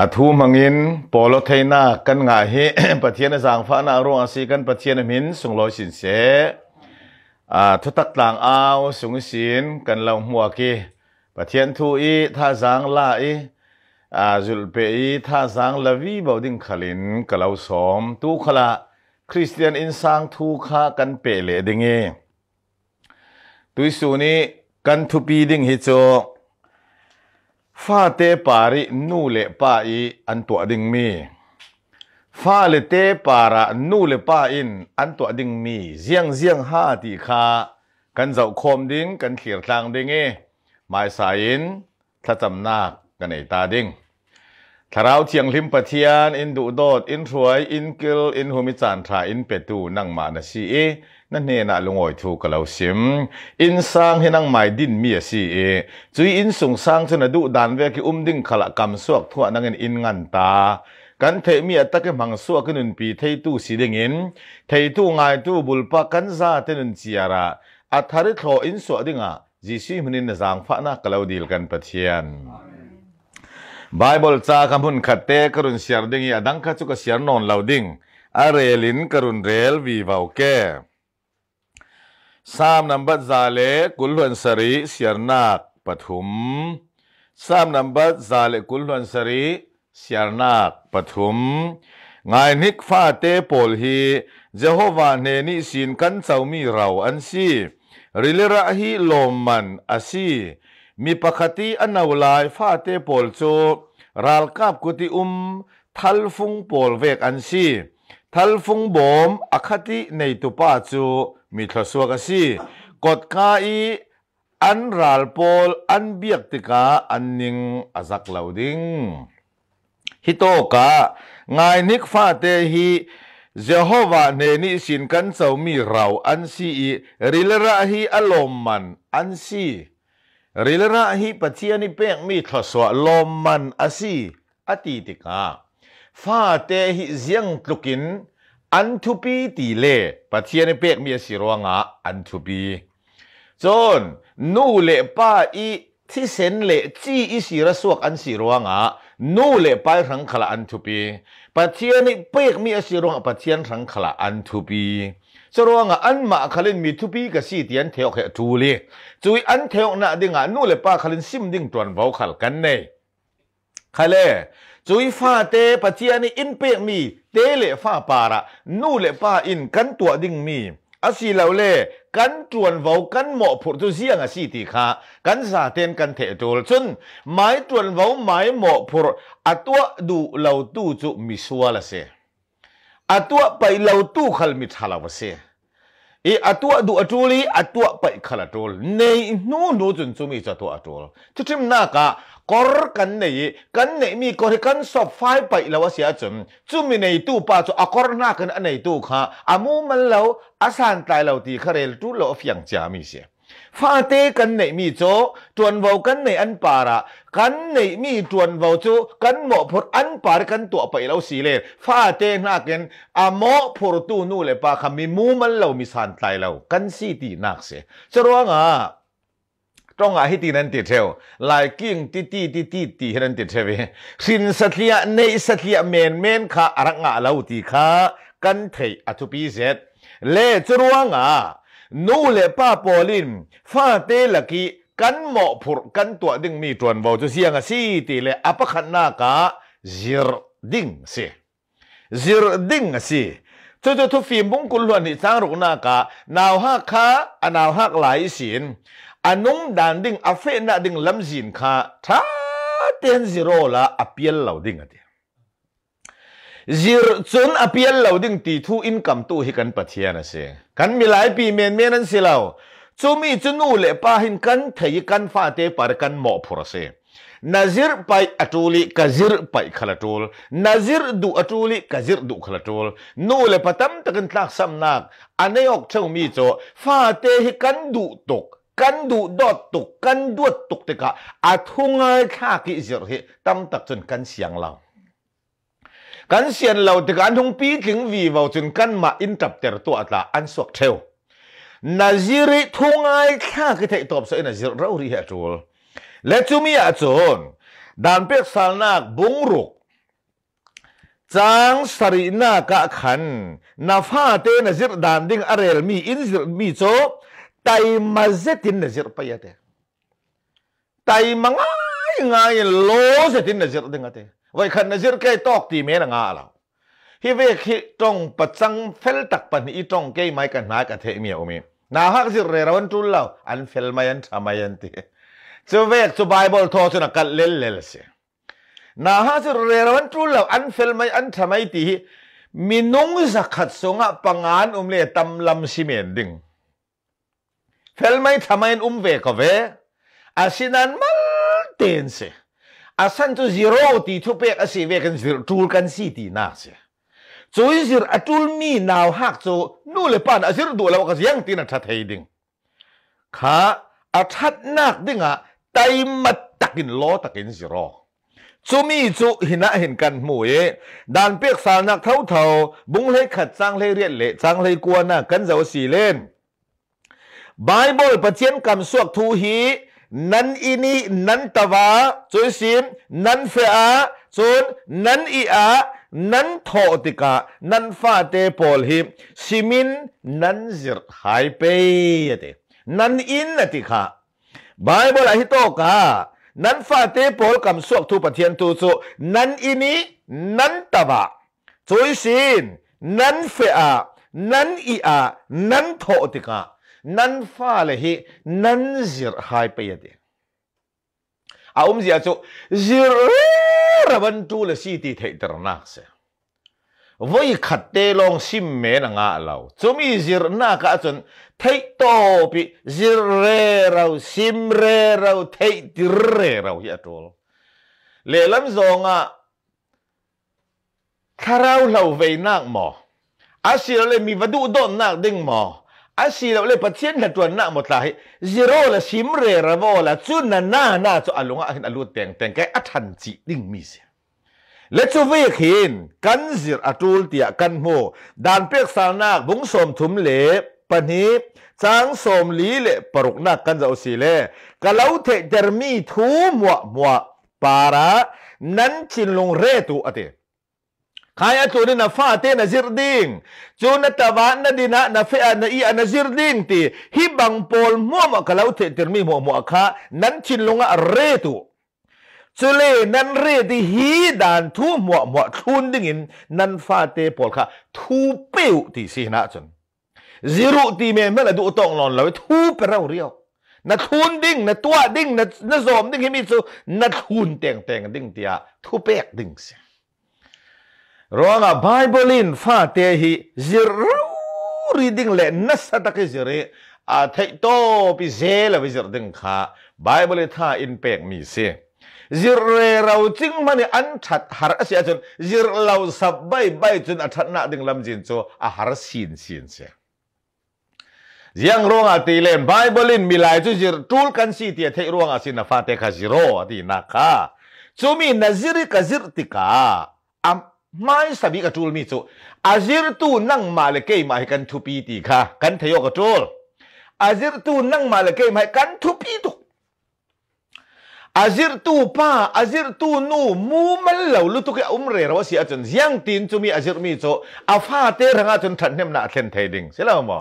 อาทูมังอินปอลเทนากันง่ายเฮปะเทียนสังฟ้านารงอาศิกันปะเทียนมินสุงลอยสินเสอาทุตักต่างเอาสุงสินกันเราหัวกีปะเทียนทูอีท่าสังลาอีอาจุลเปอีท่าสังลาวีบ่าวดิ้งขลินกันเราสอมตูขละคริสเตียนอินสังทูคากันเปเลดิงเงตุยสูนี้กันทุปีดิ้งฮิจโจฟาเตปารินูเลปาอีอันตัวดิงมีฟาเลเตปาระนูเลปาอินอันตัวดิงมีเจียงเจียงห้าติคา กันเจ้าคมดิ้งกันเขียนลางดิ้งเอไมาสายินถ้าจำนากันไอตาดิ้งถ้าเราเทียงลิมปะเทียนอินดูโดดอินรวยอินเกลอินหูมิจันทราอินเปตูนั่งมานาชีเอนั่นเองนะลุงอ้อยทูกเล่าซิม อินสังเห็นนางไม่ดินมีสิเอจู่อินสงสังจะนดูดันเวกิอุ้มดิ้งขลักกำสวกทั่วนั่งเงินอินงันตา กันเทมีอัตเก็บมังสวกนุนปีเที่ยตู้สเด้งอินเที่ยตู้ายตู้บุลปะกันซาเทนุนจียระอัธริทออินสวกดิ้งอ่ะจีซีมันนี่นั่งฟะนะกเลาดีลกันปะเทียนไบเบิลจ้าคำพูนขัดเตะกรุนเสียดิ้งอ่ะดังขัดจุกเสียนอนเล่าดิ้งอะเรลินกรุนเรลวีวาวแกสามนัมบัดซาเลกุลวันสรีเสียนาคปฐุมสามนัมบัดซาเลกุลวันสรีเสียนาคปฐุม งายนิกฟาเตโปลฮีเจโฮวาเนนิสินกันเจ้ามีเราอันซีริลระฮีลมมัน อาซีมีปกติอันนาวลายฟาเตโปลโจรัลกาบกุติอุม ทัลฟุงโปลเวกอันซีทัลฟุงบอมอคติในตุปาจูมีทศวกสีกดกาอีอันรัลปอลอันเบียกติกาอันนิงอาจักลาวดิงฮิโตกะงายนิกฟาเตฮีเจโฮวาเนนิสินกันเสามีเราอันซีริลระฮีอารมมันอันซีริลระฮีปัจเจียนิเปกมีทศวลมมันอซีอติติกาฟ้าเตหิเซียงตลุกินอันทุปีตีเล่ปะเทียนเป็กมีสิรวงะอันทุปีจนนู่เล่ป้าอีที่เซนเล่จี้อีสิระสวกอันสิรวงะนู่เล่ไปทังขละอันทุปีปะเทียนเป็กมีสิรวงปะเทียนทังขละอันทุปีสรวงอันมาขลินมีทุปีกสีเตียนเทวเหตูลีจุยอันเทวนาดิ่งะนู่เล่ป้าขลินซิมดิ่งตรวนเบาขลกันเน่ขลเล่จุยฟ้าเตปะเจียนี่อินเปกมีเตเลฟ้าปาระนู่เลป้าอินกันตัวดิ่งมีอาศีเหล่าเล่กันจวนเว้ากันเหมาะผุดทุเสียงอาศีตีขากันสาเตนกันเถะดัวจนหมายจวนเว้าไมาเหมาะผุดอัตัวดูเหล่าตู้จุมิสวาละเสอัตัวไปเหล่าตู้ขลมิทาลาวเสอีอัตัวดูอัตุลีอัตัวไปขลาตัลในนู่นดูจนจุมิจัตัวอัจูลที่ทิมนากากอร์กันนีนกันนีนมีกอร์กันสอบไฟไปแล้วเสียจมจุมีในตู้ป้าจะอักอร์น่ากันอันไนตู้ค่ะอามูมันแล้วอาสานตายเ้าทีคาเรลตู้เลาเฟียงจามีเสียฟาเตกันไหนมีโจจวนเวากันไหนอันปาระกันไหนมีจวนเวาโจกันหมอพดอันปารกันตัวไปแล้วสีเลฟาเตหน้ากันอามอพดตู้นู่เลยปาคำมีมูมันเรามีสานตายเรากันสีตีนักเสียจะร้วงอ่ะตรงอ่ะให้ตีนั่นติดเทวาลกิ้งติดติดติดตีตีให้นั่นติดเทวสินสัตยะในสัตยะเมนเมนขค่ะรังอ่ะเราตีข่ะกันเยอตุปีเซตเล่จรวงอ่ะนู่เล่ป้าปอลินฟาเตลกี้กันหมอกผุดกันตัวดึงมีจวนบอกจะเสียงอ่ะสีตีเล่อปะขันหน้ากาจิรดิ้งสิจิรดิ้งสิจะจะทุกฟิล์มบุ้งกุลวนที่สร้างรุกนากะนาวฮักค่ะนาวฮักหลายสินอันนุ่มดันดิ่งอเฟนดันดิ่งลำจินค่ะท่าเต้นซีโร่ละอเปียลเหล่าดิ่งอ่ะเดียวซีจนอเปียลเหล่าดิ่งตีทูอินคำตูให้กันปะเทียนนะสิกันมีหลายปีเมนเมนันสิเหล่าจูมีจนูเล่ปาหินกันเทียกันฟาเตปาร์กันมอบพรสินาจิรไปอัตุลีกาจิรไปขลัตุลนาจิรดูอัตุลีกาจิรดูขลัตุลนูเล่พัตมตะกันทักสำนักอันนี้ออกเชิงมีจโจฟาเตให้กันดูตกกันดูดอดตุกกันดวดตุกติกะอาทุงเอ้ข้ากิจรเหตั้มตักจนกันเสียงเรากันเสียงเราติกะอันทงปีถึงวีวาจนกันมาอินจับเตอร์ตัวอัตลาอันสวกเทวนาจิริทุงเอ้ข้ากิเทตอบเสนาจิรเราเรียจูลและจุมีอาจนดานเป็กสารนักบุงรุกจางสรีนากะขันนาฟาเตนจิรดานดิ้งอเรลมีอินจิรมีโจ taimazetinna zirpayate tai mangai ngai lo zetinna zir dingate wai khan nazir kai tok ti me na nga la hi ve khi tong pachang fel tak pan i tong ke mai kan na ka the mi omi na hak zir re rawan tul law an fel mai an thamayan ti chu ve chu bible tho chu na kal lel lel se na ha zir re rawan tul law an fel mai an thamai ti minung zakhat songa pangan umle tamlam simen ding Fel mai tamain u m w เ kove. Asinan mal tense. Asan tu zero ิ i tu pek asi vekan zir t ี l kan si ti na se. Zo ต n zir atul mi nau hak zo nu le pan asir du l a w ว kas yang tina tat h ด i ding. Ka athat n นั ding a tai mat takin lo takin zero. จูมีจูหินะเห็นกันหมู่เอดานเปียกสานักเท่าเท่าบุ้งเลยขัดจ้างเลยเรียนเละจ้างเลยกลัวน่ะกันเจ้าสีเล่นบเบิลประเทียนกำสวกทูฮีนั้นอินีนั้นตะวาจุยซิมนั้นเฟอาจุนนั้นอีอานั้นโทติกานั้นฟาเตโปลฮิมซิมินนั้นจิรหายไปเตนั้นอินนติคาะบเบิลอะฮิโตกานั้นฟาเตโปลกำสวกทูประเทียนทูสุนั้นอินีนั้นตะวาจุยซินนั้นเฟอานั้นอีอานั้นโทติกา nan fa le hi nan zir hai pe yate a um zia cho zir raban tu le si ti thei ter nak se voi khat te long sim me na nga lo chumi zir na ka chun thei to pi zir re rau sim re rau thei ti re rau ya tol le lam zonga tharau lo ve nak mo asir le mi vadu don nak ding mo อาศัยเราเลยปัจเจศนนตัวหน้าหมดยรจโรละชิมเรระวอละจุนนั้นหนาหน้าจะอารมณ์อ่เห็นอารมณ์แตงแตงแกอัฐันจิดิ่งมีเสียและจะเวียเห็นกันจิรอตุลเตียกันโมดานเพียกสานาบุ้งสมถุมเลปนี้จางสมลีเลปรุกนักกันจะอุศิเล่กะเลาเทเดอร์มีทูมวะมวะปาระนั้นจินลงเรตุอเดขายอาจูนี้นะฟาเตนะซิรดิงจูนตะวานนะดินะนะเฟอนะอีนะซิรดิงตีฮิบังปอลมัวมะกะลาวเตติรมีมัวมัวคะนั้นชินลงอะเรตุจุเลนั้นเรติฮีดานทูมัวมัวทุนดิ่งินนั้นฟาเตปอลคะทูเปิวตีสีนะจนจิรุตีเมเมละดูตองนอนลาวทูเปเราเรียวนัทุนดิ่งนัตัวดิ่งนันัโสมดิ่งให้มีสุนัทุนเตียงเตียงดิ่งเตียทูเปกดิ่งเสีย ronga bible in fa te hi zir reading le na sa ta ke zire a thai to pi ze la vi zir ding kha bible tha in pek mi se zir re rau ching mani an that har asia chun zir lau sab bai bai chun a that na ding lam jin cho a har sin sin se giang ronga ti len bible in mi lai chu zir tul kan si ti thai ronga sin na fa te kha zero ti na kha chumi naziri ka zir ti ka am mai sabi ka tul mi chu azir tu nang ma le ke mai kan thu pi ti kha kan thayo ka tul azir tu nang ma le ke mai kan thu pi tu azir tu pa azir tu nu mu mal lo lu tu ke um re ro si a chen yang tin chu mi azir mi chu a fa te ranga chun than nem na thlen thei ding se la mo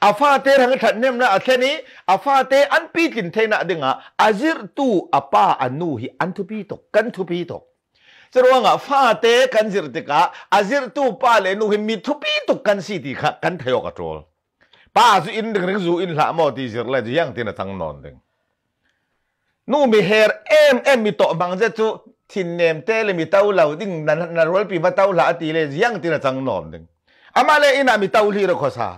a fa te ranga than nem na a thleni a te an pi tin thei na dinga azir tu apa anu hi an thu pi tu kan thu pi tu จรวงอ่ะฟาเตกันจิรติกะอาจิรตูป้าเลนุหิมีทุปีตุกันสีติค่ะกันเทยกัตโจลป้าสุอินดึงรสูอินละมอตีจิรเลจะยังตีนะทั้งนอนดึงนู่มีเฮรเอ็มเอ็มมีโตบังเจจูทินเนมเตเลมีเต้าเหล่าดิ่งนันนันรวลปีมาเต้าหลาตีเลยยังตีนะทั้งนอนดึงอามาเลอินามีเต้าลีรคอซา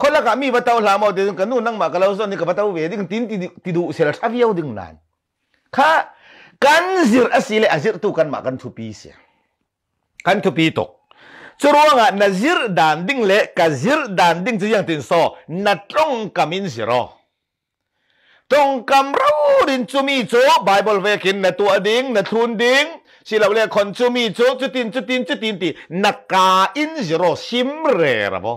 คนละกามีมาเต้าหลามอตีกันนู่นนั่งมากระลาส่วนนี่กับมาเต้าเวดิ่งตินติดูเสร็จแล้วทับเยี่ดึงนานค่ะกันสิรอสิเลอสิรตุกันมากันทุปีเสียกันทุปีตกชัวร์ว่านาะสิรดันดิ้งเละกซิรดันดิ้งจียังตินโซนัดตรงกามินสิรอตรงกามรูดินชุมีโจไบเบิลเวกินนัดตัวดิ้งนัดทุนดิ้งสิเราเรียกคนชุมีโจจุดินจุดินจุดินตีนักกาอินสิรอซิมเร่ระบ่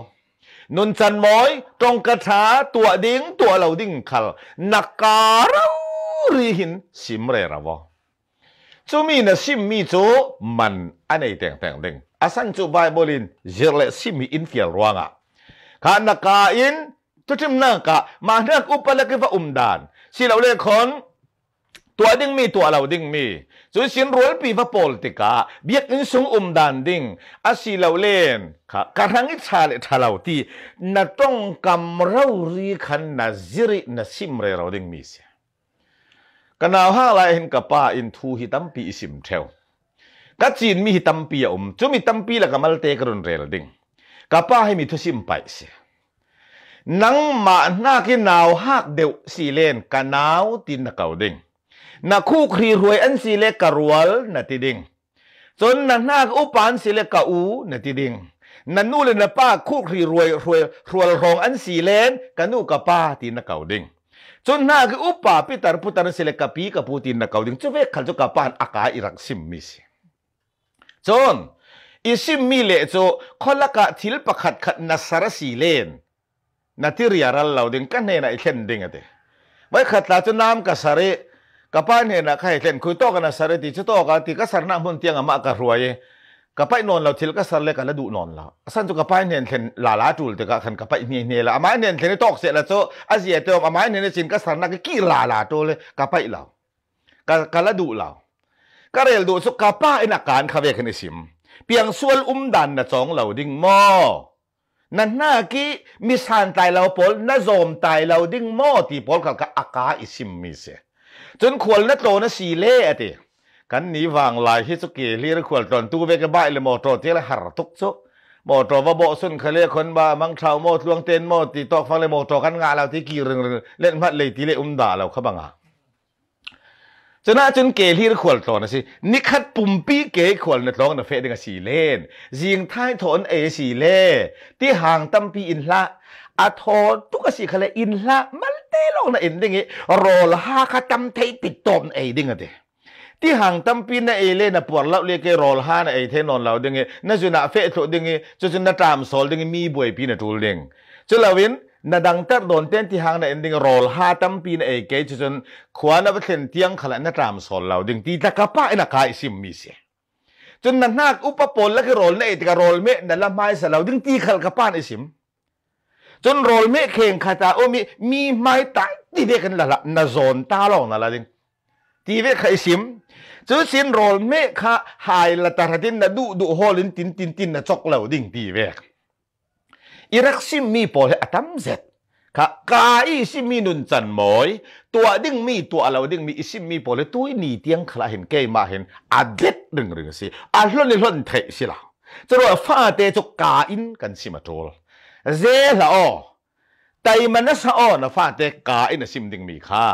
นุนจันมอยตรงกระทาตัวดิงตัวเหล่าดิงคลนักการรีหินสิมเรระวะจุมีนสิมมีจูมันอันไหนแต่งแต่งเด้งอาสันจูไบโบลินเจเลสิมีอินเฟียร์วงอ่ะขานักกาอินทุทีมนักกะมาเนักอุปเลกิฟอุมดานสิเราเลคอนตัวดิ้งมีตัวเราดิ้งมีสุดสินรวยปีฟระโพลติกาเบียกอินสุงอุมดานดิ้งอาศิเราเล่นค่ะการังอิชาเลทาเราตีนัต้องกำเรารีขันนาจิรินาซิมเรเราดิ้งมีเสียกันเอาห้าลายเห็นกับป้าอินทูฮิตัมปีอิสิมเทวกัจจินมีฮิตัมปีอมจุมิตัมปีละกัมัลเตกรุนเรลดิงกับป้าให้มีทุสิมไปเสียนังมาหน้ากินาวหักเดวสีเลนกันนาวตินเก่าดิงนักคู่ครีรวยอันสีเลกกรวลนาติดิงจนนันหน้าอุปานสีเลกกอูนาติดิงนันนู่เลยนะป้าคู่ครีรวยรวยรวลรองอันสีเลนกันนู่กัป้าตินเก่าดิงจนน่าคืออุปาปิตรพุตนสิเลกปีกับปูตินนักเอาดึงจ่เวกขันจุกับปานอากาอิรักซิมมิสจนอิซิมมิเลจคนละกะทิลปะขัดขัดนัสรสีเลนนัที่ริยรัลเราดึงกันเนนะไอเข็นดึงอะเดไว้ขัดลาจนน้ำกษัสริกับปานเนนะใครเข็นคุยโตกันนัสรติจะโตกันที่กษัรนักมุนเตียงอามากระรวยกับไปนอนเราเทลก็สั่นเลยกันแล้วดูนอนเราสั่นจนกับไปเนี่ยเห็นลาลาจูลแต่ก็ขันกับไปเนี่ยเนี่ยละอามาเนี่ยเห็นตอกเสร็จแล้วโซอาเสียเตียวอามาเนี่ยจินก็สั่นนักกี่ลาลาโตเลยกับไปเราก็ก็ลวดูเราก็เรียนดูสุกับไปนักการขับเวกันสิมเพียงส่วนอุ้มดันนะจองเราดิ้งมอนั่นน่ากี้มิสานตายเราปลนั่นโจมตายเราดิ้งมอที่ปลกับอากาอิสิมมีเสจนควรนั่นโตนั่นสีเล่อะเตกันนี้วางลายฮิสุกิลีรขวดตอนตู้เบกบ่ายเลยมอตเที่ละหรทุกซุมอตรว่าโบสุนเคเลียคนบ้ามังชาวมอดลวงเต้นมอดตีตอกฟังเลยมอตรกันงาเราที่กี่เรื่องเล่นพัดเลยตีเลยอุ้มด่าเราขบังอ่ะจนาจนเกลี่รขวดตอนนะสินิคัดปุ่มปีเกขวดนะ้องนะเฟดึงสีเล่นยิงท้ายถอนเอสีเล่ที่ห่างตั้มปีอินละอาทอตุกสีเคเลอินละมันเตลงนะเอ็นดิ่งรอลฮหาคัดตั้มเทติดตอมเอดิ่งอ่ะเด้ที่ห่างตั้มปีนเอเล่นะปวดเล่าเรียกรอลฮานไอเทนอนเราดึงเงนั่นจุนาเฟะโตดึงเงจนจุนาตามสอลดึงมีบ่วยปีนะทูลเด้งจนละเวินนาดังตัดโดนเต้นที่ห่างนะเอ็นดึงรอลฮาตั้มปีนเอเกจจนขวานับเป็นเตียงขลังนนะตามสอลเราดึงตีตะกะปาไอนากายซิมมีเสียจนนันนักอุปปลและก็รอลเนติกรอลเมนันละไม้สลราดึงตีขลกะปานไอซิมจนรอลเมเข่งขาตาโอมีมีไม้ตายที่เวกันละละนาโซนตาลองนั่นละดึงที่เวกไอซิมซื้อสินโรลเมฆะหายละตาทินนะดูดูฮอลินตินตินตินนะจอกเหล่าดิ่งตีเวกอิรักซิมมีพอลอัตัมเซตค่ะกายซิมีนุนจันมอย ตัวดิ่งมีตัวเห่าดิ่งมีอิซิมีพอลตัวนี้เตียงขลาเห็นแก่มาเห็นอาเด็ดหนึ่งเรือสิอาล้นล้นเทสิละจะรอฟ้าเตจกกาอินกันสิมาโจลเจละอ๋อแต่มันนะสะอ๋อนะฟ้าเตกาอินนะซิมดิ่งมีค่ะ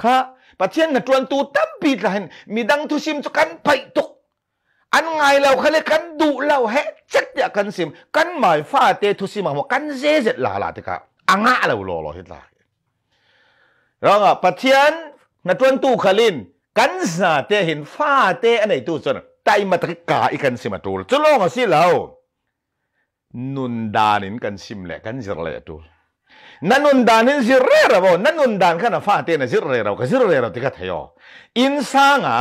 ค่ะปัจเจียนนตวนตูตั้มปีละเห็นมีดังทุชิมจะกันไปตกอันไงเราเขาเลยกันดุเราแฮจัดอยากกันซิมกันหมายฟ้าเตทุชิมาหัวกันเจเจลาลาติกะอังะเราโลโลเห็นละแล้วก็ปัจเจียนนตวนตูขลินกันซาเตเห็นฟ้าเตอันไหนตูจนไตมาตะกาอีกันซิมาตูจะลองสิเรานุนดานินกันซิมแหละกันเจรเลตูนั่นนุ่นดานินจิเรระบ่นั่นนุ่นดานขนาฟ้าเตนจสิเรระก็จิเรระตี่กัทยออินสรางอ่ะ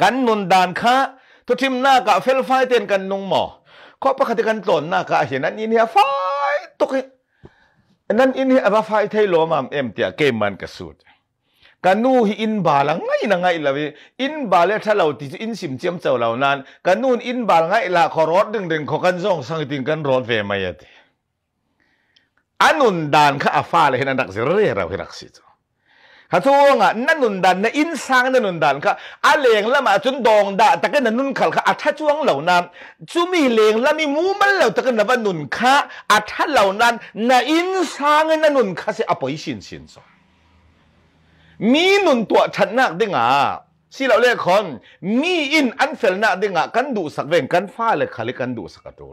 กันนุ่นดานค่ะทุทิมหน้ากะเฟลไฟเตนกันนุ่งหมอก็ประคติกันตนหน้ากะเห็นนั่นอินเฮไาตุกนั่นอินเฮบะไฟไทยล้อมามเอ็มเตียเกมันกระสุดกันนู่ฮอินบาลังไงนะไงล่ะวิอินบาลเลทเราติดอินสิมเจียมเจ้าเหล่านั้นกันนู่นอินบาลไงล่ะขอรถดึงดึงขอกันซ่องสังติงกันรถเฟมายะทีอันนุนดานข้าฟ้าเลยเห็นนักเสือเราเห็นนักสิทธ์ข้าทวงอ่ะนั่นนุนดานนั่นอินสังนั่นนุนดานข้าอาเลงละมาจนดองดาแต่ก็นั่นนุนขลข้าอัฐจวงเหล่านั้นจุมีเลงละมีมูมันเหล่าแต่ก็นั่นนุนข้าอัฐเหล่านั้นนั่นอินสังนั่นนุนข้าเสียอภัยสินสินส่งมีนุนตัวชนะดิ่งอ่ะสิเราเลียคนมีอินอันเฟลนะดิ่งอ่ะกันดูสักเวงกันฟ้าเลยขลิกันดูสักตัว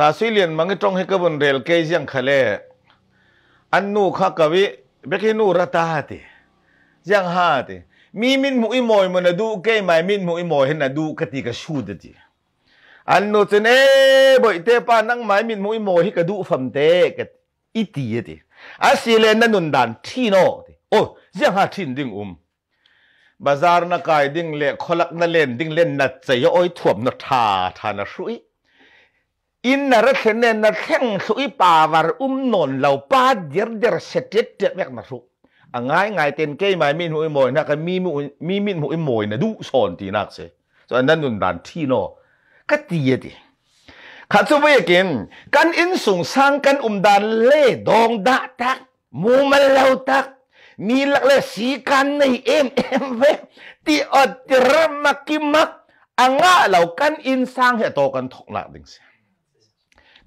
สาสิเลียนมังก็ตรงให้กบุนเรลเกยังขเลอันนู้ข้ากวิเบกินูรัตาติยังฮาติมีมินมุอิมอยมันดูเกยไม่มินมุอิมอยเห็นดูกติกชูดติอันนู้จะเน่บ่อยเตปานังไม่มินมุอิมอยให้กดูฟัมเตกอิตีติอาสิเลนนุนดันที่โนตโอ้ยังฮาทินดิ่งอุมบาซาร์นักไก่ดิ่งเล่ขลักนั่นเล่นดิ่งเล่นนัดใจย้อยถ่วมนัดทาทานะชุย in na ra sen ne na theng su i pa war um non lo pa dir dir se te te mek na su a ngai ngai ten ke mai min hu moi na ka mi mi min hu moi na du son ti nak se so an nan nun dan thi no ka ti ye ti kha chu ve kin kan in sung sang kan um dan le dong da tak mu ma lo tak มีลักเลสีกันในเอ็มเอ็มเวที่อดรมักกิมักอ่างะเหล่ากันอินสร้างเหตุโตกันถกหลักดึงเสีย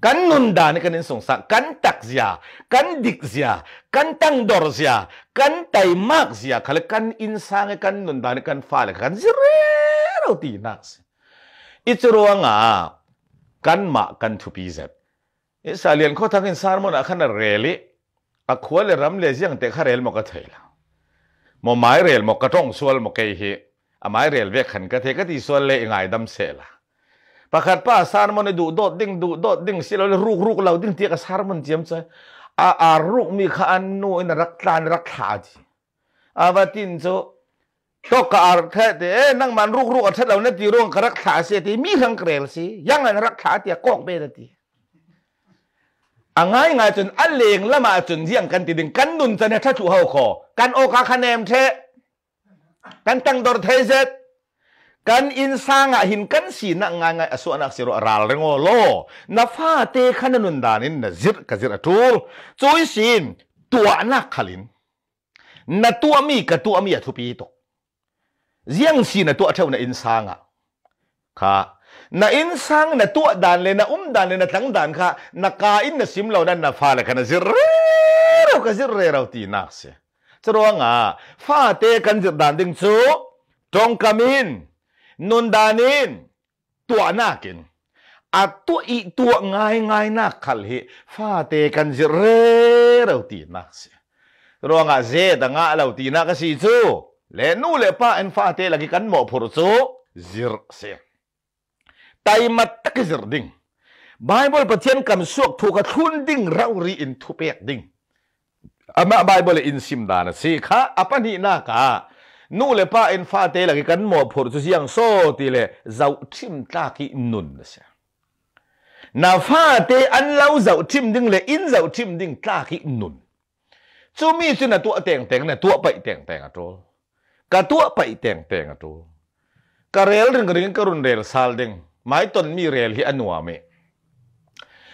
nôn kan nunda ni kanin songsa kan tak zia kan dik zia kan tang dor zia kan tai mak zia kal kan insang kan nunda ni kan fal kan zero ti nas itruanga kan ma kan thupi zep e salian kho thakin sarmon akhana reli akhwal ram le jiang te kha rel mo ka thaila mo mai rel mo ka tong sual mo ke hi amai rel ve khan ka the cái thì sual le ngai dam se la ปากัดป้าสารมันดูโดดิ้งดูโดดิ้งสิเราลุกรุกเราดิ้งเทียกสารมันเจียมใช่อาอารุกมีขันนู่นรักตานรักขาดอาวัดินโซก็กาแค่เอดนั่งมันรุกรุกเราเนี่ยที่ร่วงกรักขาเสียที่มีทางเกรลสิยังไงรักขาเตียกอกเบิดทีอะไงไงจนอเลงละมาจนเยี่ยงกันติดงกันนุนจะเนี่ยถ้าจู่เฮาขอกันโอกาคะแนมเชกันตั้งดอร์เทเซ kan in sanga hin kan si na nga nga aso anak siro aral rengo lo na fa te khana nun danin na zir ka zir atul chui sin tua na kalin, na tua mi ka tua mi athupi to riang si na tua thau na in sanga kha na in sang na tua dan le na um dan le na tang dan kha na kain na sim lo na na fa la kana zir ro ka zir re ro ti na se chro nga fa te kan zir dan ding chu tong kamin nondanin tua nakin at tu i tua ngai ngai na kalhi fa te kan ji re rau ti nak se ro nga ze da nga lau ti na ka si chu le nu le pa en fa te lagi kan mo phur chu zir se tai mat tak zir ding bible pathian kam suak thu ka thun ding rau ri in thu pek ding ama bible in sim dana si kha apani na ka nu le pa in fa te la ki kan mo phur chu siang so ti le zau thim ta ki nun na se na fa te an lau zau thim ding le in zau thim ding ta ki nun chu mi chu na tu teng teng na tu pai teng teng atol ka tu pai teng teng atol ka rel ring ring ka run rel sal ding mai ton mi rel hi anwa me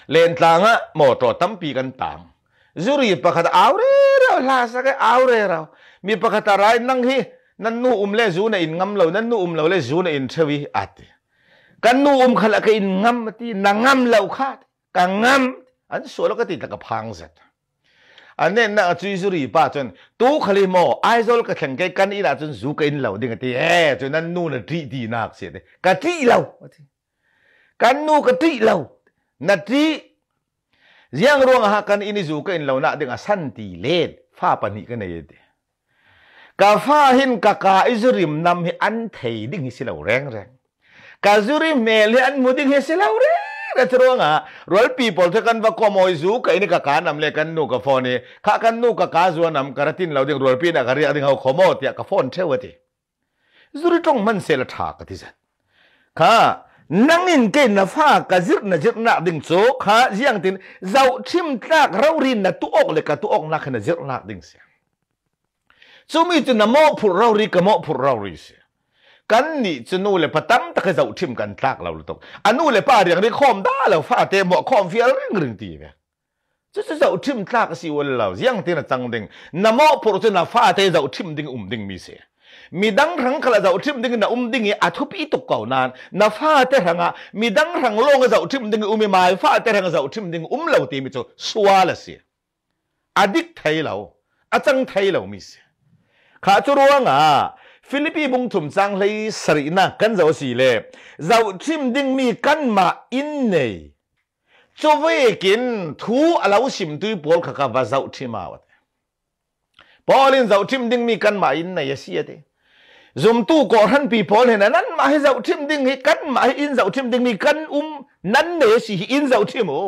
len tlanga mo to pi kan tang zuri pakhat awre ra la sa ka awre ra mi pakhat rai nang hi นั่นนู่อุ้มเลจูน่ะอินงำเรานั่นนู่อุ้มเราเลจูน่ะอินเทวีอัติกันนู่อุ้มขลักอินงำที่นางงำเราขาดกันงำอันส่วนเราก็ติดตะกับพังเสร็จอันนี้นะจุยสุรีป้าจนตู้ขลิโมไอโซลก็แข่งกันอีละจนสู้กันเราดิ่งตีเอจนนั่นนู่นดีดีนักเสียดลยกะที่เรากันนู่ก็ที่เรานาทีเสียงร้วงหากันอินิจู้กันเราหน้าดิ่งสันติเลดฟ้าปนิกันเลยเ ka fa hin ka ka izurim nam hi an thei ding si lo reng reng ka zuri mel hi an muding hi si lo re ra thro nga rồi people the kan va komoi zu cái này ka ka nam lấy kan nu ka phone kha kan nu ka ka zu nam karatin lo ding rồi pi na gari anh ho khomo thì ka phone vậy zuri tong man se la tha ka ti san kha nang in ke na pha ka zir na zir na ding chu kha jiang tin zau chim tak ro rin na tu ok le ka tu ok na khana zir na ding se ซูมีจุนโมผู้เราริกโมผู้เรารีเสกันนี่จุนูเลยปะตั้งตะเคียเจาทิมกันตากเราตกอันนู้เลยป้าเรียงได้ข้อมได้เราฟาเตหมอกคอมเฟียเรื่องเรื่องตีเนี่ยจะจะเจ้าทิมตากสิวันเราเสียงเตนจังดิงนโมผู้จุนฟาเตเจ้าทิมดิงอุ้มดิงมีเสมีดังรังขลาเจ้าทิมดึงนะอุ้มดึงอาทุปีตกเก่านานนาฟ้าเตรังอ่ะมีดังรังโลงเจ้าทิมดึงอุ้มมาฟ้าเตรังเจ้าทิมดึงอุ้มเหล่าตีมิจูสวาลสิอดีตไทยเรล่าอาจังไทยเรามีสิข้าจุรวงอ่ะฟิลิปปีบุงถุมจังเลยสรีนักกันเจ้าสีเล็บเจ้าชิมดิ้งมีกันมาอินเน่จะเวกินทูอาลาวชิมตุยปอลข้าข้าวเจ้าชิมาวะปอลินเจ้าชิมดิ้งมีกันมาอินเน่ยเสียเด้ zoom tu ko han pi pol hena nan ma he zau thim ding hi kan ma in zau thim ding ni kan um nan ne si hi in zau thim o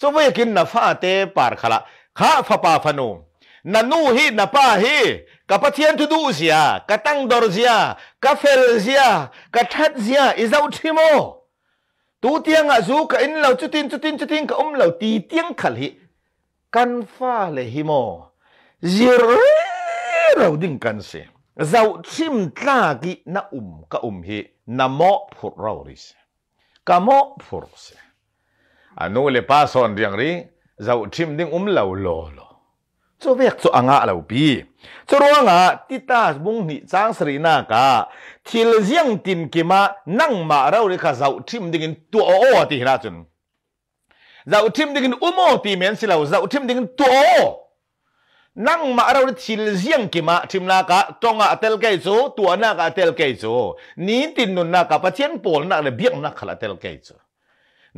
so ve kin na fa te par khala kha fa pa phanu na nu hi na pa hi ka pathian thu du zia ka tang dor zia ka fel zia ka that zia izau thimo tu tiang a zu ka in lo tin, chutin tin ka um lo ti tiang khal hi kan fa le himo zir ro ding kan se zau chim tla gi na um ka um hi na mo phur ro ri se ka mo phur se anu le pa son riang ri zau chim ding um lo lo lo chu vek chu anga lo bi chu ruanga titas bung ni chang sri na ka thil jiang tin kima nang ma rau re kha zau thim ding in tu o o ti ra chun zau thim ding in umo ti men si lo zau thim ding in tu o nang ma rau re thil jiang kima thim la ka tonga tel kai chu tu na ka tel kai chu ni tin nun na ka pathian pol na le biak na khala tel kai chu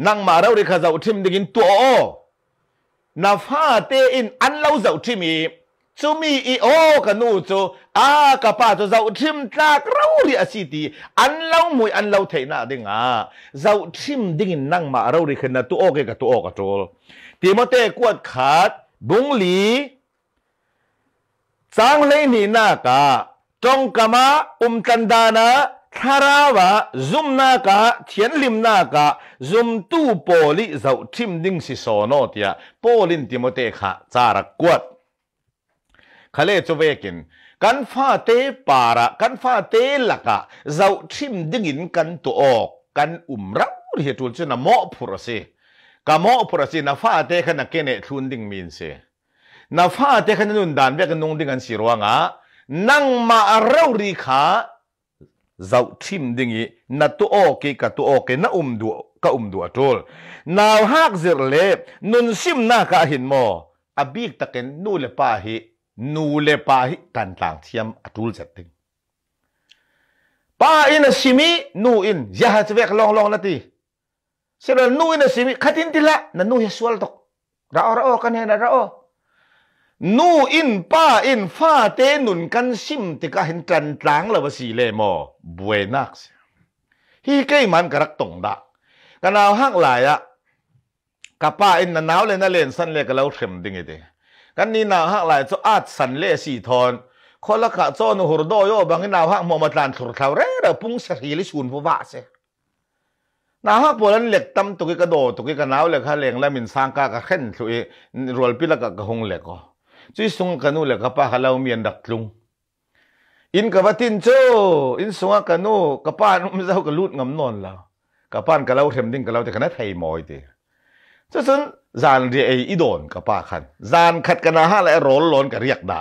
nang ma rau re kha zau thim ding in tu o na fa te in an lo zau thi mi chu mi i o ka nu chu a ka pa chu zau thim tlak ro ri asi ti an lo mui an lo thei na ding a zau thim ding in nang ma ro ri khna tu o ke ka tu o ka tol timote kuat khat bung li chang le ni na ka tong kama um tan da na คาราวะ zoom นากาเทียนลิมนากา zoom ตู้โปลิเจ้าทิมดิ้งสิโซโนอตียโปลินติโมเตขะจารักวดขเลจเวกินกันฟาเตปาระกันฟาเตลักะเจ้าทิมดิ้งินกันตัวออกกันอุมรักเหตุลจ่นมอพุรสิกมอพุรสินาฟาเตขนกเกเนทุนดิ้งมินเซนาฟาเตขนนุนดานเวกันนุงดิ้งกันสิรวงะนั่งมาเร็ารีขา zau thim dingi na tu o ke ka tu o ke na um du ka um du atul naw hak zir le nun sim na ka hin mo abik taken nu le pa hi nu le pa hi tan tang thiam atul zat ting pa in a simi nu in ya ha chwek long long na ti sira nu in a simi khatin tila na nu ya sual tok ra o ra o kan he na ra o นูอินป้าอินฟาเตนุนกันซิมติกาเห็นจันจังเลยวสีเลมอ บวยนักฮีเกมันกระักตงดักกันเอาหักหลายอะกับป้าอินนานาวเลยนะเลนสันเลกัเล้เข็มดิ่งเดกันนี่นาหักหลายจะอาดสันเลสีทอน คนละกะโอนหุรโดโยบางนาหักมอมตานสุรเทาเร่เรพุ่งสรีลิชุนพวะเสนาฮักปวรานเหล็กตั้มตุกิกระโดตุกิกระนาวเหล็กฮะเลงและมินสร้างกากระเข็นสุยรวลพิละกะกะหงเหล็ก๋อจู่สงกันนูเลยกับป้าฮัลโหลมีอันดักลุงอินกับวัตินโจอินสงกันนู่กับั้าไม่เจ้ากับลูดงำนอนละกับป้านกับเราเทมดิ้งกับเราจะขนาดไทยมอยเดียนจานเรียอีดอนกับป้กขันจานขัดกันนะฮะและร้อนร้อนกับเรียกดา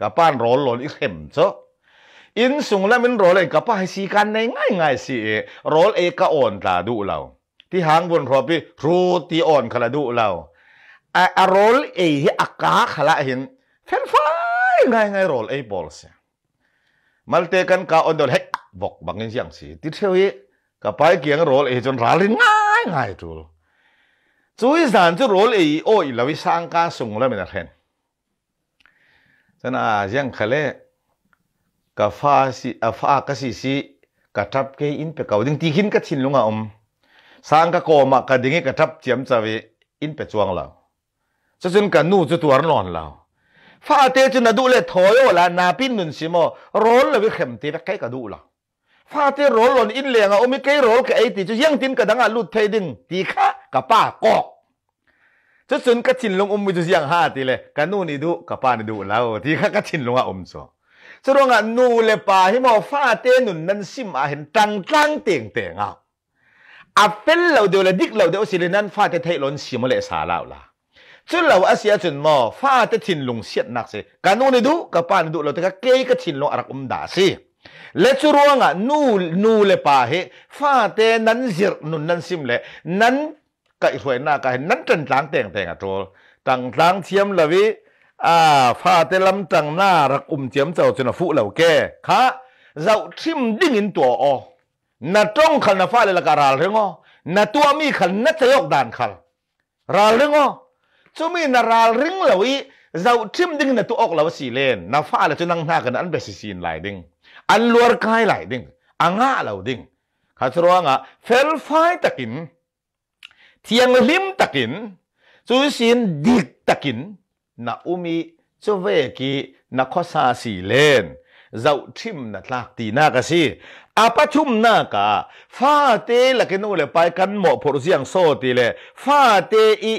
กับป้านร้อนร้อนอีกเขมโจอินสงแล้วมันร้อนเลยกับป้าให้สีกันในง่ายง่ายสิเอร้อนเอกอ่อนตาดูเราที่หางบนรอบพี่รูตีอ่อนขราดูเรา a roll ei hi akka khala hin fen fai ngai ngai roll ei bol se malte kan ka on dol hek bok bangin siang si ti theu hi ka pai kiang roll ei chon ral ngai ngai tu chui zan chu roll ei o i lawi sang ka sung la mena hen sana jiang khale ka fa si a fa ka si si ka tap ke in pe ka ding ti hin ka thin lunga om sang ka ko ma ka dingi ka tap chiam chawe in pe chuang la ซึ่นกันนู่จะตัวร้อนแล้วฟาเตจะนัดูเลยถอยอ่กลานาปินนุนชิมอร้อนเลยเข็มตีไปใกล้กันดูล้วฟาเตร้อนลอนอินเลียงอ่ะโอมิเกร้อนกับไอตีจะยังตินกัะดังอะลุดเทดินตีข้ากับป้ากอกซึ่นกันชินลงอม้มจะยังฮาตีเลยกันนู่นี่ดูกับป้านี่ดูแล้วตีข้ากันชินลงอ่ะอมโซซึ่งรองะนู่เลยป้าให้มอฟาเตนุนนันชิมาเห็นตังตังเตียงเตียงอ่ะอาเฟลเราเดียวเลยดิกเราเดียวสิเรนันฟาเตเทยลอนชิมเลยสาลาวละจุดเราอาศัียจนมอฟ้าจะถินลงเสียดนักสิการนู่นดูกับปานดูเราต่ก็เกยกบถินลงอารักอมดาสิเลชูรวงอ่ะนูนูเลป่าเหฟ้าเตนั้นซิรนุนนันซิมเลนั้นก็อีกหวยน้าก็เห็นนั้นจนล้างแต่งแต่งอ่ะตัวต่างล้างเทียมละวิอ่าฟ้าเตลำต่างหน้ารักอุมเทียมเจ้าจนฟุเหล่าแก่ค่ะเราทิมดิ้งอินตัวอ๋อนาตรงขันนฟ้าเลยละการาเรื่องอ๋อนาตัวมีขันนัตยกดานขันราเรื่องอ๋อจุมีนาราลริงเล่าอีเราทิมดิ้งนตัวออกเลาสีเลนนาฟ้าเลยจะนั่งหน้ากันอันเบสิสินหลายดิ้งอันลวรกายหลายดิ้งอ่างาเลาดิ้งขัดร้องอ่ะเฟลไฟตะกินเทียงลิมตะกินจูสินดิกตะกินนาอุมีจะเวกีนาค้อซาสีเลนเราทิมนัดลากตีหน้ากะสิอาปัจจุมหน้ากะฟ้าเตะละกันนู่นเลยไปกันหมอผลเสียงโซตีเลยฟ้าเตอี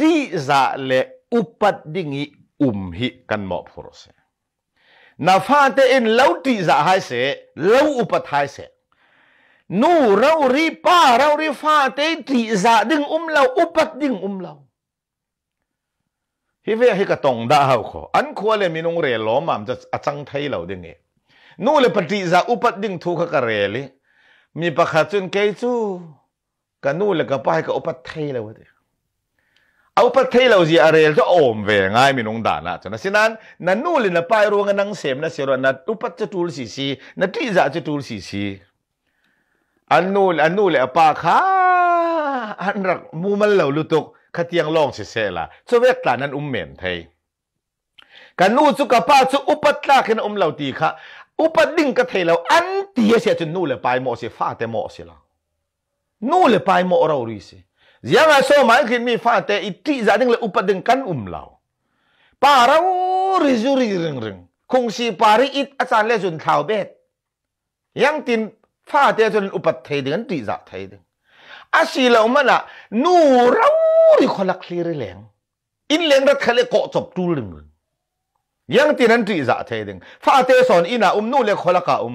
ที่จะเลอุปัดดิ่งอุมหิกันมอบพรสนาฟาเตินเลวที่จะให้เสเลวอุปัให้เสนูเราเรียบาเราเรีิฟาเตติจะดึงอุมเราอุปัดดึงอุมเราฮิเวยฮิกตองด่าเขาอันขวเลมีนงเรลอมามจะจังไทยเราดึงเอนูเลปฏิจะอุปัดดึงทุกขกเรลีมีประคัจุนเกจูกันนูเลกับห้กับอุปถัมภ์ไทยเราเดเอาประเทศเราจีอารีลจะโอมเวงไงมีนงดานะจนะสินั้นนันนู่นเลยนะไปรวงกันนังเสมนะเสียรนัดอุปัจตุลสีสีนัดที่จะจตุลสีสีอันนู่นอันนู่นเลยปาข่าอันรักมูมันเหล่าลุตกขัดยังลองเสียเสละชเวตานั้นอุ้มเหม็นไทยกันนู่นสุกป้าสุอุปัตลาขึ้นอุ้มเหล่าตีค่ะอุปดิ่งกะเทเราอันตีเสียจนนู่นเลยไปหมอเสียฟาแต่หมอเสียละนู่นเลยไปหมอเรารีเสิยังไงสมัยขึ้นมีฟ้าเตะอิติจัดหนึ่เลยอุปดึงกันอุ้มเล่าป่าเราริจุริเริงเริงคงสีปารีอิตอาจารย์เลี้ยงขาวเบ็ดยังตินฟ้าเตะจนอุปเทิดเงินติจัดเทิดอาศัยิลามันอ่ะนู่เราดีคนละคลีเริแรงอินเแรงรักะเล่ก็จบดูเริงเริยังตินันติจัดเทิดฟ้าเตะสอนอินอ่ะอุ้มนู่เลยคนละกาอุ้ม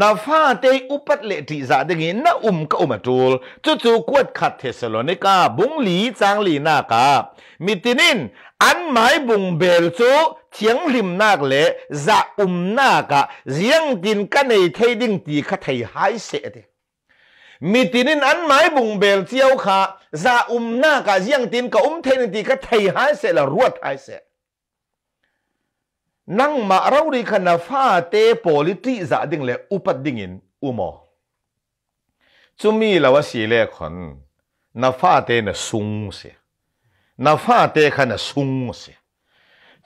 นาฟาเตอุปัตเลติซาเดงินนาอุมกอุมาจูลจูจูกวดขัดเทสโลนิกาบุงหลีจางหลีนากามิตินินอันหมายบุงเบลจูเฉียงริมนากเลจะอุมนากะเสียงดินกันในเทดิงตีคาไทยหายเสดมิตินินอันหมายบุงเบลเจียวขาจะอุมนากะเสียงดินกะอุมเทนตีคาไทยหายเสละรวดหายเสดนั่งมาเราดีขนาฟ้าเต politi จะดิ่งเลยอุปดิ่งอินอุโมจุมีลาวสีเลคนนาฟ้าเตนสุงเสียนาฟ้าเตขนาสุงเสีย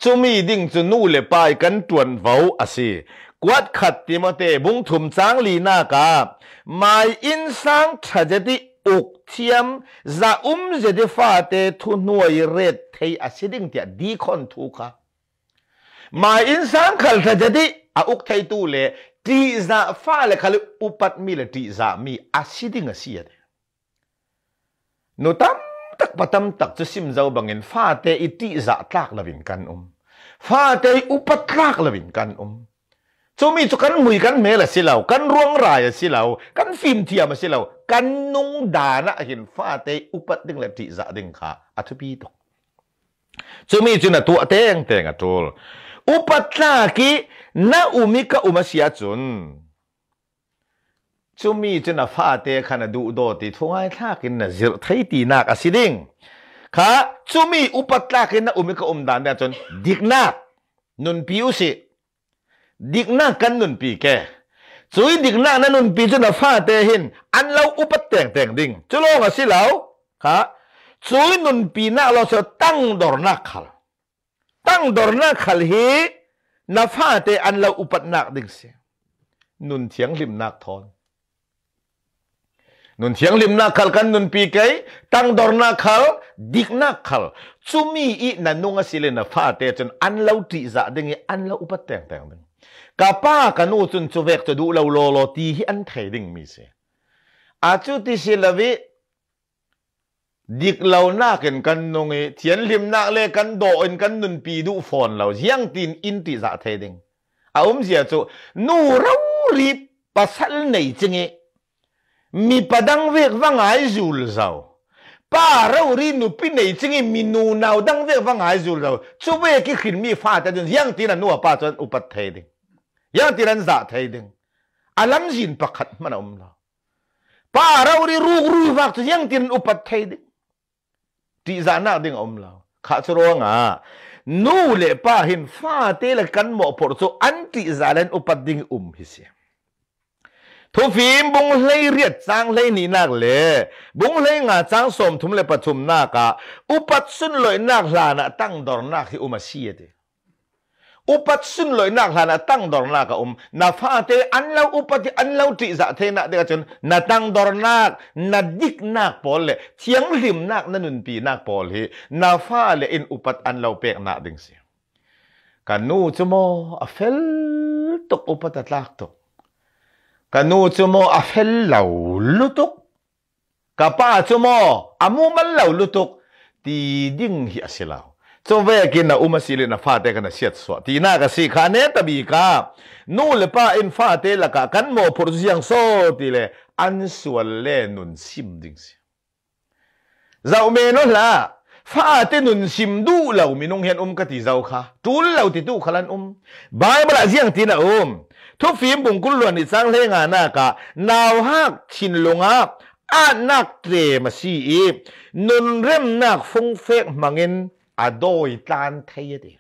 จุมีดิ่งจุนู่เลไปกันตวนเฝ้าอสีกวดขัดติมเตบุงถุมจางลีนากาไม่อินสังทัเจติอุกเทียมจะอุ้มจจติฟ้าเตทุนวยเรดเทยอสิดิ่งเดียดีคนทุกข์ mai insan khal tha jadi a uk thai tu le ti za fa le khal upat mi le ti za mi asiding asia no tam tak patam tak chu sim zau bangin fa te i ti za tlak lavin kan um fa te upat tlak lavin kan um chumi chu kan mui kan mel asilau kan ruang rai asilau kan phim thiam asilau kan nung dana hin fa te upat ding le ti za ding kha athupi tok chumi chu na tu ateng teng atul upatlaki na umika umasia chun chumi chuna fa te khana du do ti thungai thakin na zir thai ti nak asiding kha chumi upatlaki na umika umdan da chun dikna nun piu si dikna kan nun pi ke chui dikna na nun pi chuna fa te hin an lau upat teng teng ding chulo nga si lau kha chui nun pi na lo sa tang dor nak tăng đòn na khal hi na pha te an lo upat nak ding se nun thiang lim nak thon nun thiang lim nak khal kan nun pi kai tăng đòn na khal dik nak khal chumi i na nunga sile na pha te chen an lo ti za ding an lo upat teng teng ding ka pa ka nu chun chu vek chu du lo lo lo ti hi an thei ding mi se a chu ti silavi ดิกเราหน้ากันกันนงเเทียนลิมนักเลกันโดนกันนุนปีดูฟอนเราเสียงตีนอินติสะเทดิงอาอมเสียจูนูเรารีบปัสสลในจงเอมีปดังเวกวัางไอจูลเจ้าป้าเรารีนูปีในจงเอมีนูนาวดังเวกวัางไอจูลเจ้าช่วยกิขินมีฟ้าแต่จนยงตีนนัวป้าจนอุปเทดิงเียงตีนันสะเทดิงอาลัมจินประคัดมันอุ้มเราป้าเรารีรู้รู้ว่าจียงตีนอุปเทดิงตีจานาดิ่งอมลาข้าสรวงอ่ะนูเลป้าหินฟาเตลกันหมอปรโซอันติจานันอุปดิ่งอุมฮิเสียทุฟิมบุงเล่เรียดจางเล่นีนักเล่บุงเลงาจางสมทุมเลปทุมนากะอุปัตสุนลอยนักลานะตั้งดอนนักที่อุมาเสียเด upat sun loi nak hana tang dor na ka um na fa te an lo upati an lo ti za the na de chun na tang dor nak na dik nak pol le thiang lim nak na nun pi nak pol hi na fa le in upat an lo pek na ding si kanu chumo a fel tok upat atlak tok kanu chumo a fel lo lutuk kapa chumo amu mal lo lutuk ti ding hi asilaw จงเวกินนะอุมาสิลินะฟาเตกันนะเสียดสวทีน่าก็สีขาเนตบีกานู่เลป้าอินฟาเตละกะกันโมพุรุษยังโซตีเลอันสวนเล่นุนซิมดิงสิเจ้าเมนละฟาเตนุนซิมดูเรามินงเห็นอุมกติเจ้าค่ะจูลเราติดูขลันอุมบายบระเสียงตีนะอุมทุกฟิมบุงกุลลวนิสังเลงานากะนาวฮักชินลงอาอานักเตมาสีอีนุนเริ่มนักฟงเฟกมังเงิน阿多伊單梯一啲。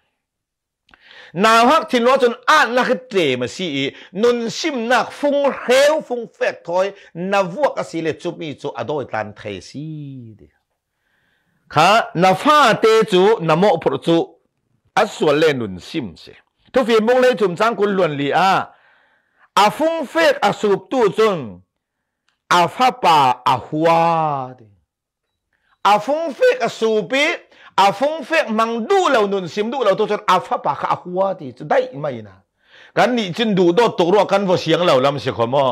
南黑田攞盡壓那個地咪是伊，눈심나風 heel 風發台，那沃個是咧做咪做阿多伊單梯是的。卡那花地主那莫普主，阿說咧눈심是，ทุกฝีมุก咧จุ่มจังกุลวนลีอาอาฟงเฟกอาสูบตู้จนอาฟ้าป่าอาหัวอาฟงเฟกอาสูบิอาฟงเฟกมังดูเราหนุนซิมดูเราตัวจนอาฟะปากอาหัวที่จะได้ไหมนะกันนี่จินดูโดตัรวกันว่าเสียงเราลำเสียขมอ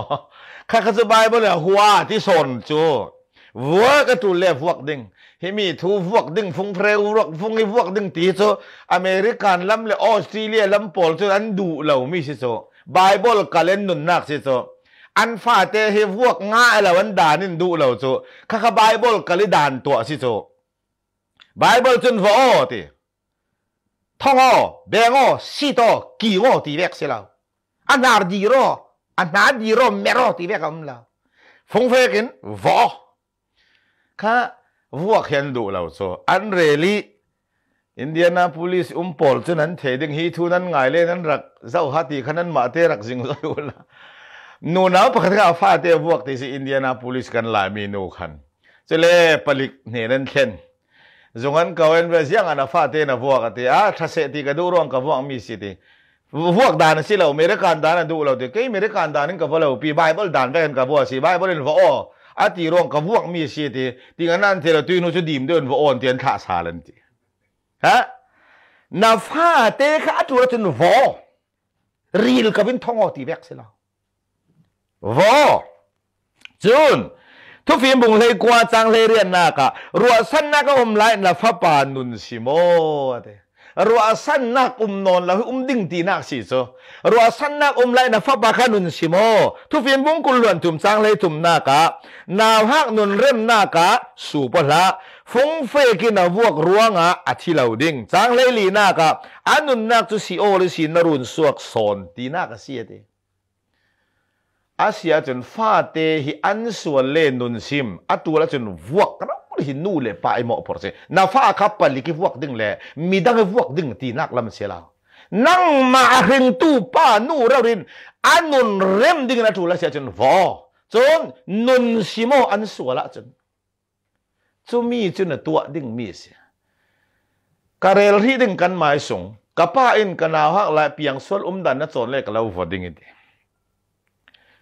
ข้าขจบายบ่เลยหัวที่สนจูวัวก็ตูเล่ฟวกดิ่งเฮมีทูวกด่งฟงเพลวกฟงไอฟวกดิ่งตีโซ อเมริกันลำเลออสเตรเลียลำปอลจนอันดูเรามีสิโซ ไบเบิลกาเลนนุนนักสิโซ อันฟาเตเฮฟวกง่ายเราอันด่านินดูเราโซข้าขบาบเบิลกาเลดานตัวสิโซไบเบิลจนวอติท่องอ๋อเบงอ๋อสีตอกีอ๋อตีเวกเสียแล้วอันนาดีรออันนาดีรอเมรอตีเวกอมลวฟงเฟกินวาค่ะวัวเขียนดูแล้วโซอันเรลีอินเดียนาพูลิสอุ้มปอลจนั้นเทดิงฮีทูนั้นไงเลยนั้นรักเจ้าฮัตตีขนั้นมาเตรักจิงห์อยวะละนูนอาปกศขอาฟาเตวัวที่สิอินเดียนาพูลิสกันลายมีนูขันจะเล่ปลิกเนรันเช่นจงันเขาเอ็นเสียงอันอาฟาเตนบวกกี่อาทัศเสติกดูร้องกับวังมีสิติพวกดานสิเราเมริกันดานดูเราติเกยเมริกันดานนี่กับเราปีไบเบิลดานไปกันกับวัวสิไบเบิลนี่ว่าอ้อาตีร้องกับวังมีสิติที่งั้นนั่นเทระตุนุชดีมเดินว่า่อนเตียนข้าซาลันทีฮะนาฟาเตข้าตัวจนวอรีลกับวินทองอตีแบกสิแล้ววอจุนทุกฟิมบุงเลยกว่าจังเลยเรียนนักะรัวสันนักอมไลน์ละฟ้าปานุนสิโมเดรัวสันนักอุ้มนอนละอุ้มดิ่งตีนักสิโซรัวสันนักอมไลน์ละฟ้าปาขนุนสิโมทุกฟิมบุงกุลวนถุมจังเลยถุมนักะนาวหักนุนเริ่มนักะสูบพละ ฟงเฟกินาวกรวงอ่ะอธิเหลาาดิ่งจังเลยลีนักะอันนุนนักจุสีโอหรือสีนรุนสวกสอนตีนักเสียเดอาเสียจนฟาเตฮิอันส่วนเลนุนซิมอาตัวละจนวกกระหินูเลไปะไอหมอพอร์เซนาฟ้าขับปลิกิวกดึงเลยมีดังวกดึงตีนักลำเสียเานั่งมาเริงตู้ป้านูเรารินอันนุนเร็มดึงนะัวละเสียจนวอจนนุนซิโมอันส่วนละจนจูมีจนตัวดึงมีเสียการเรียนที่ดึงกันหมายส่งกับป้าอินกันเอาหักลายเปียงส่วนอุ้มดันนั่นส่วนเล็กเราวอดึงอี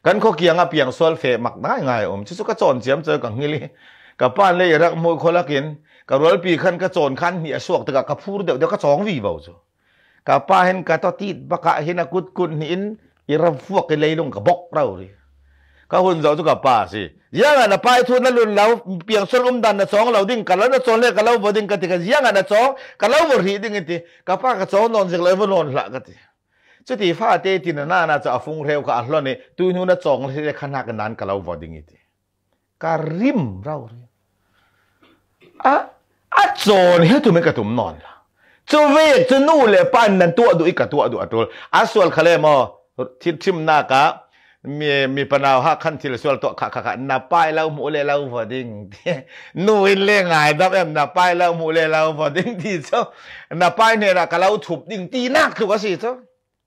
กันข้อเกียงอ่ะเปียงสวลเฟมักได้ไงอมชิสุกจอจนเจียมเจอกังฮิลีกับป้านเลยรักมวยคนละกินกับรถปีขันกระโจนขันเหียสวกต่กับกระพูเดี๋ยวเดี๋ยวก็สองวีเบาจ้ะกับป้าเห็นกระตอตีบักะเห็นกุดกุดหินอีรับวกกันเลยลงกับบกเราเลยก็หุ่นเจ้าจุกับป้าสิยังไงนะป้าทุนนั่นลุนเราเปียงสวลอุ้มดันนะสองเราดิ้งกันแล้วนะสองเลยกันเราบดิ้งกันติกันยังไงนะสองกันเราบดีดิ้งกันติกับป้ากับสองนอนสิกเลยว่นอนหลับกันติจะตีฟ้าเตตินนน่าจะฟงเร็วกับอัลลอฮ์เนี่ยตัวนู้นจองเลยขนาดนั้นกับเราวอดิ่งอีทีการริมเราเรียอะอะจอนเฮตุไม่กระตุ้มนอนละจะเวจะนู่นเลยปั้นนั่นตัวดูอีกตัวดูอัตัวอัศวลคาเลมอทิทิมนากะมีมีปัญหาหักขันทีละส่วนตัวขาขาขหนับไปแล้วมูเลยเราฟอดิ้งนู่นเล่งไงดับเอ็มนับไปแล้วมูเลยเราฟอดิ้งที่เจ้านับไปเนี่ยนะก็เราถูกดิ้งตีนักถูกสิเจ้า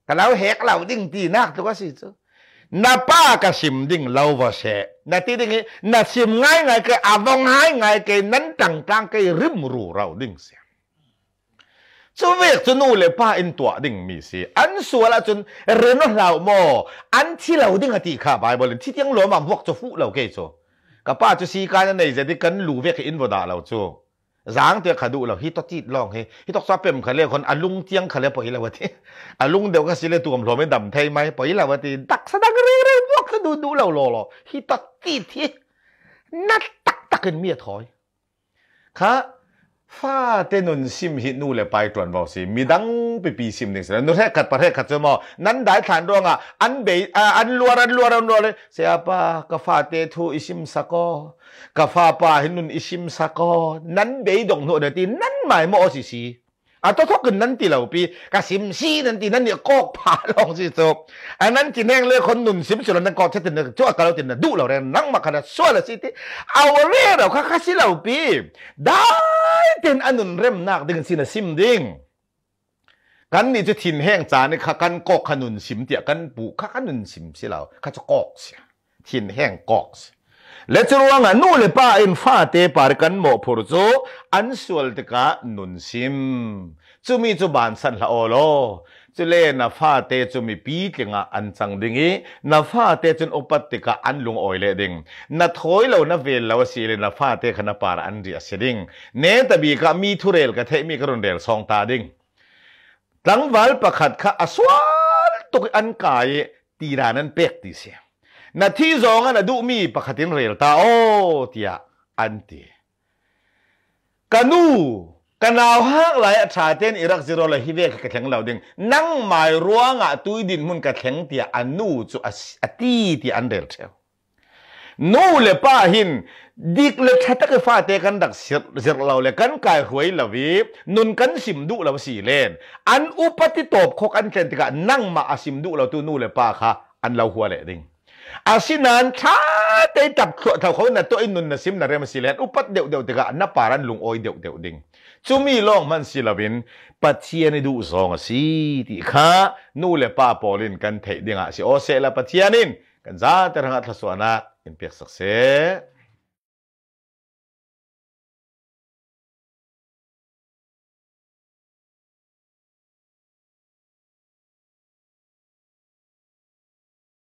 ก็เราเหกเราดิ่งตีนักตัวสิจ๊นบป้าก็บซิมดิ่งเราว่าเสนาตีดิ่งนัาซิมง่ายง่ายก็อาวงง่ายง่ายก็นั้นตังตังก็ริมรูเราดิ่งเสียจุเวกจุนู่เลยป้าอินตัวดิ่งมีสิอันสัวละจุนเรนเราโมอันที่เราดิ่งอติคาบายบอลที่ยังหลวมาบวกจะฟุเราเกยจ๊ก็ป้าจะสีการในจะได้กันรูเวกอินวดาเราจ๊จางเตียขัดูเราฮิตตจีดลองเฮฮิตตซาเป็มขันเลกคนอลุงเจียงขันเลกปอยละวะทีอลุงเดียวก็สิเลตัวมหลอไม่ดำไทยไหมปอยละวะทีดักสะดักเรื่อยๆลกสะดูดูเราหล่อฮิตตจีดที่นัดตักตักกันเมียถอยค่ะฟ้าเตนุนซิมฮินูเลไปตรวนบอกสิมีดังปีปีซิมเนี่ยสินุเ้ขัดประเทศขัดจมอนั้นได้ฐานรองอ่ะอันเบยอันลัวอันลัวอันลัวเลยเสียปากฟ้าเตทูอิซิมสกอกฟ้าป่าหินุนอิซิมสกอนั้นเบยดงโนเดตีนั้นหมายมั่วสิสีอาตัวทกันนั้นตีเหล่าปีกะสิมซีนั่นตีนั่นเนี่ยกอกผาลองสิโซอันนั้นกินแรงเลยคนหนุ่มสิมสุรันกอเชดินจ้วกะเราตินดุเราแรงนั่งมาขนาดสวยเลยสิที่เอาเรื่องเราข้าสิเหล่าปี ได้เต็นอันนุนเริ่มนักดึงสินะสิมดิ่งกันนี่จะทินแห้งจานนี่ข้ากันกอกขนุนสิมเตียกันปูข้าขนนุนสิมสิเหล่าข้าจะกอกเสียทินแห้งกอกเสียละจรวงอนู่เลป้าอินฟาเตปาร์กันโมพูรโจอันสวลตกะนุนซิมจุมีจูบานสันละโอโลจุเลนาฟาเตจุมีปีติงะอันสังดิงีนาฟาเตจุนอปติกะอันลุงออยเลดิงนาทอยเลวนาเวลเลวสีเลนาฟาเตขณะปาร์อันเดียเสดิงเนตบีกะมีทุเรลกะเทมีกรุนเดลซองตาดิงตั้งวัลประคัดขะอสวาลตุกอันกายตีรานันเป็กตีเสียนาทีสองนะดูมีปกติเรียลตาโอ้ที่อันตีกันูกันเอาหักหลายอาชาเตนอิรักซิโรเลยฮิเวกกระแข็งเราดึงนั่งหมายรัวงอ่ะตุยดินมุนกระแข็งที่อันูจุอัตีที่อันเดลเชลนู่เลป้าหินดิกเล็ัตกฟาเตกันดักเสียเราเลยกันกายหวยละวีนุนกันสิมดุเราสี่เลนอันอุปติตบโคกันเซนติกะนั่งมาอสิมดุเราตัวนู่เลป้าค่ะอันเราหัวเละดิ่งอาศินันชาเตยจับเขาเขาหน้าตัวอินุนนซิมนาเรมสิเลนอุปัตเดีวเดียวติกาณปารันลุงโอยเดีวเดียวดิงจูมีลองมันสิลาวินปัจเจนิดูสองสีติขะนู่เลป้าปอลินกันเทดิงอาศิโอเซลปัจเจนินกันจ้าแต่ละทศวนรษอินเพียกสักเซ